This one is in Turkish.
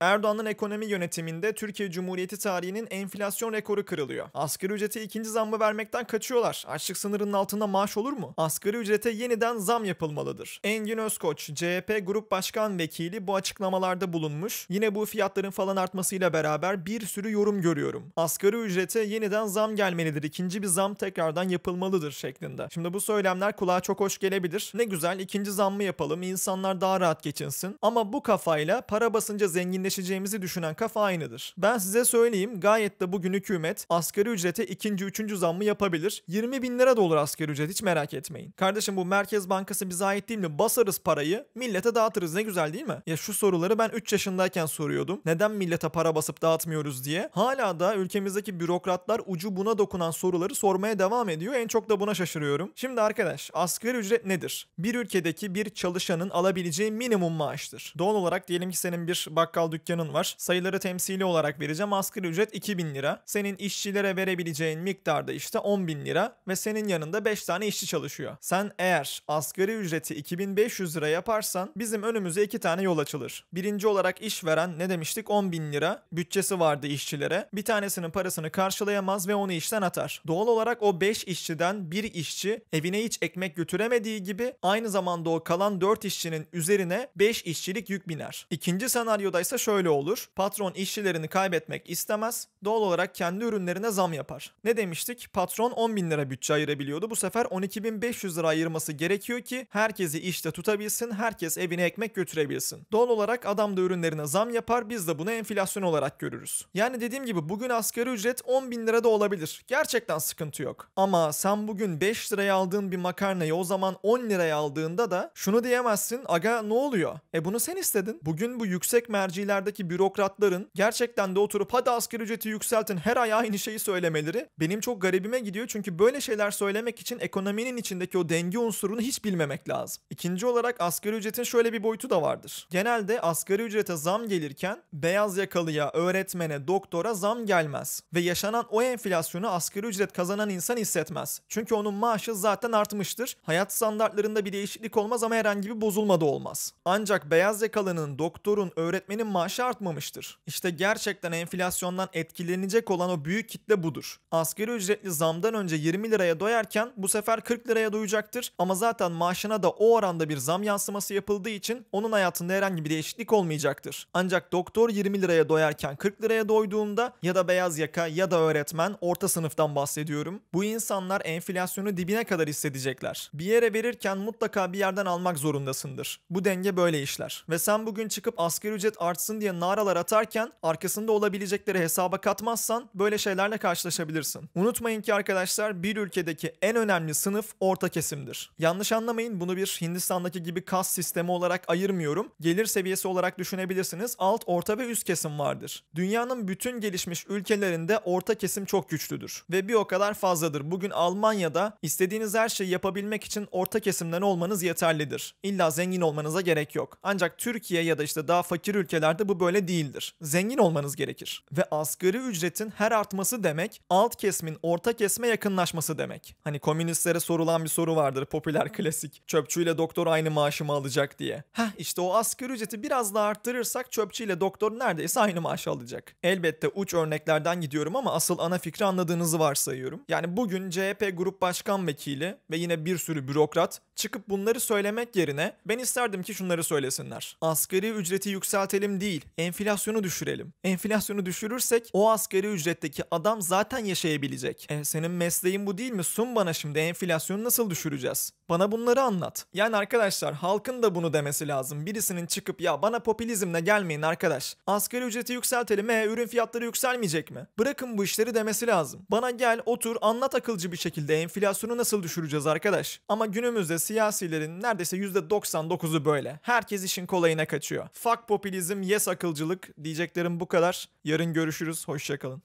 Erdoğan'ın ekonomi yönetiminde Türkiye Cumhuriyeti tarihinin enflasyon rekoru kırılıyor. Asgari ücrete ikinci zammı vermekten kaçıyorlar. Açlık sınırının altında maaş olur mu? Asgari ücrete yeniden zam yapılmalıdır. Engin Özkoç, CHP Grup Başkan Vekili bu açıklamalarda bulunmuş. Yine bu fiyatların falan artmasıyla beraber bir sürü yorum görüyorum. Asgari ücrete yeniden zam gelmelidir. İkinci bir zam tekrardan yapılmalıdır şeklinde. Şimdi bu söylemler kulağa çok hoş gelebilir. Ne güzel ikinci zammı yapalım, insanlar daha rahat geçinsin. Ama bu kafayla para basınca zenginleştirmek birleşeceğimizi düşünen kafa aynıdır. Ben size söyleyeyim gayet de bugün hükümet asgari ücrete ikinci üçüncü zammı yapabilir. 20 bin lira da olur asgari ücret hiç merak etmeyin. Kardeşim bu Merkez Bankası bize ait değil mi? Basarız parayı millete dağıtırız ne güzel değil mi? Ya şu soruları ben 3 yaşındayken soruyordum. Neden millete para basıp dağıtmıyoruz diye. Hala da ülkemizdeki bürokratlar ucu buna dokunan soruları sormaya devam ediyor. En çok da buna şaşırıyorum. Şimdi arkadaş asgari ücret nedir? Bir ülkedeki bir çalışanın alabileceği minimum maaştır. Doğal olarak diyelim ki senin bir bakkal dükkanın var. Sayıları temsili olarak vereceğim. Asgari ücret 2000 lira. Senin işçilere verebileceğin miktar da işte 10.000 lira ve senin yanında 5 tane işçi çalışıyor. Sen eğer asgari ücreti 2500 lira yaparsan bizim önümüze 2 tane yol açılır. Birinci olarak işveren ne demiştik 10.000 lira bütçesi vardı işçilere. Bir tanesinin parasını karşılayamaz ve onu işten atar. Doğal olarak o 5 işçiden bir işçi evine hiç ekmek götüremediği gibi aynı zamanda o kalan 4 işçinin üzerine 5 işçilik yük biner. İkinci senaryoda ise şu şöyle olur. Patron işçilerini kaybetmek istemez. Doğal olarak kendi ürünlerine zam yapar. Ne demiştik? Patron 10 bin lira bütçe ayırabiliyordu. Bu sefer 12 bin 500 lira ayırması gerekiyor ki herkesi işte tutabilsin, herkes evine ekmek götürebilsin. Doğal olarak adam da ürünlerine zam yapar, biz de bunu enflasyon olarak görürüz. Yani dediğim gibi bugün asgari ücret 10 bin lira da olabilir. Gerçekten sıkıntı yok. Ama sen bugün 5 liraya aldığın bir makarnayı o zaman 10 liraya aldığında da şunu diyemezsin. Aga ne oluyor? E bunu sen istedin. Bugün bu yüksek merciler ülkelerdeki bürokratların gerçekten de oturup hadi asgari ücreti yükseltin her ay aynı şeyi söylemeleri benim çok garibime gidiyor. Çünkü böyle şeyler söylemek için ekonominin içindeki o denge unsurunu hiç bilmemek lazım. İkinci olarak asgari ücretin şöyle bir boyutu da vardır. Genelde asgari ücrete zam gelirken beyaz yakalıya, öğretmene, doktora zam gelmez. Ve yaşanan o enflasyonu asgari ücret kazanan insan hissetmez. Çünkü onun maaşı zaten artmıştır. Hayat standartlarında bir değişiklik olmaz ama herhangi bir bozulma da olmaz. Ancak beyaz yakalının, doktorun, öğretmenin maaşı maaşı artmamıştır. İşte gerçekten enflasyondan etkilenecek olan o büyük kitle budur. Asgari ücretli zamdan önce 20 liraya doyarken bu sefer 40 liraya doyacaktır ama zaten maaşına da o oranda bir zam yansıması yapıldığı için onun hayatında herhangi bir değişiklik olmayacaktır. Ancak doktor 20 liraya doyarken 40 liraya doyduğunda ya da beyaz yaka ya da öğretmen orta sınıftan bahsediyorum. Bu insanlar enflasyonu dibine kadar hissedecekler. Bir yere verirken mutlaka bir yerden almak zorundasındır. Bu denge böyle işler. Ve sen bugün çıkıp asgari ücret artsın yapsın diye naralar atarken arkasında olabilecekleri hesaba katmazsan böyle şeylerle karşılaşabilirsin. Unutmayın ki arkadaşlar bir ülkedeki en önemli sınıf orta kesimdir. Yanlış anlamayın bunu bir Hindistan'daki gibi kas sistemi olarak ayırmıyorum. Gelir seviyesi olarak düşünebilirsiniz alt, orta ve üst kesim vardır. Dünyanın bütün gelişmiş ülkelerinde orta kesim çok güçlüdür ve bir o kadar fazladır. Bugün Almanya'da istediğiniz her şeyi yapabilmek için orta kesimden olmanız yeterlidir. İlla zengin olmanıza gerek yok. Ancak Türkiye ya da işte daha fakir ülkeler ülkelerde bu böyle değildir. Zengin olmanız gerekir. Ve asgari ücretin her artması demek alt kesmin orta kesme yakınlaşması demek. Hani komünistlere sorulan bir soru vardır popüler klasik. Çöpçüyle doktor aynı maaşımı alacak diye. Heh işte o asgari ücreti biraz daha arttırırsak çöpçüyle doktor neredeyse aynı maaş alacak. Elbette uç örneklerden gidiyorum ama asıl ana fikri anladığınızı varsayıyorum. Yani bugün CHP Grup Başkan Vekili ve yine bir sürü bürokrat çıkıp bunları söylemek yerine ben isterdim ki şunları söylesinler. Asgari ücreti yükseltelim değil değil, enflasyonu düşürelim. Enflasyonu düşürürsek o asgari ücretteki adam zaten yaşayabilecek. E senin mesleğin bu değil mi? Sun bana şimdi enflasyonu nasıl düşüreceğiz? Bana bunları anlat. Yani arkadaşlar halkın da bunu demesi lazım. Birisinin çıkıp ya bana popülizmle gelmeyin arkadaş. Asgari ücreti yükseltelim e ürün fiyatları yükselmeyecek mi? Bırakın bu işleri demesi lazım. Bana gel otur anlat akılcı bir şekilde enflasyonu nasıl düşüreceğiz arkadaş. Ama günümüzde siyasilerin neredeyse %99'u böyle. Herkes işin kolayına kaçıyor. Fuck popülizm yes Kes akılcılık diyeceklerim bu kadar. Yarın görüşürüz. Hoşçakalın.